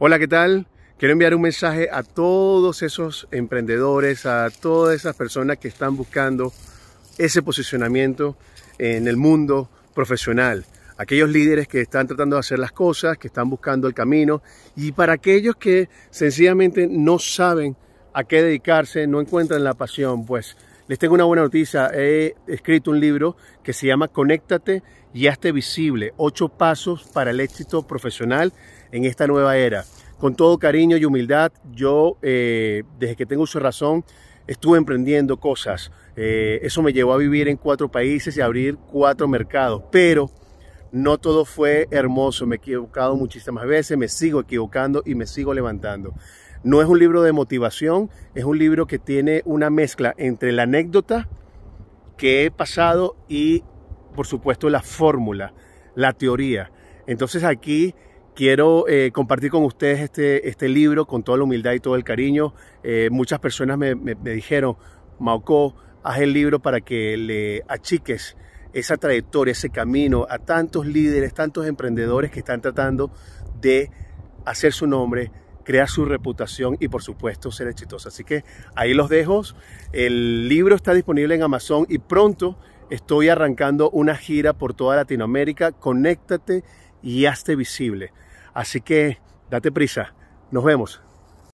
Hola, ¿qué tal? Quiero enviar un mensaje a todos esos emprendedores, a todas esas personas que están buscando ese posicionamiento en el mundo profesional. Aquellos líderes que están tratando de hacer las cosas, que están buscando el camino y para aquellos que sencillamente no saben a qué dedicarse, no encuentran la pasión, pues les tengo una buena noticia. He escrito un libro que se llama Conéctate y hazte visible. Ocho pasos para el éxito profesional en esta nueva era. Con todo cariño y humildad, yo eh, desde que tengo su razón estuve emprendiendo cosas. Eh, eso me llevó a vivir en cuatro países y abrir cuatro mercados. Pero no todo fue hermoso. Me he equivocado muchísimas veces, me sigo equivocando y me sigo levantando. No es un libro de motivación, es un libro que tiene una mezcla entre la anécdota que he pasado y, por supuesto, la fórmula, la teoría. Entonces aquí quiero eh, compartir con ustedes este, este, libro con toda la humildad y todo el cariño. Eh, muchas personas me, dijeron, Mauco, haz el libro para que le achiques esa trayectoria, ese camino a tantos líderes, tantos emprendedores que están tratando de hacer su nombre, crear su reputación y por supuesto ser exitosa. Así que ahí los dejo. El libro está disponible en Amazon y pronto estoy arrancando una gira por toda Latinoamérica. Conéctate y hazte visible. Así que date prisa. Nos vemos.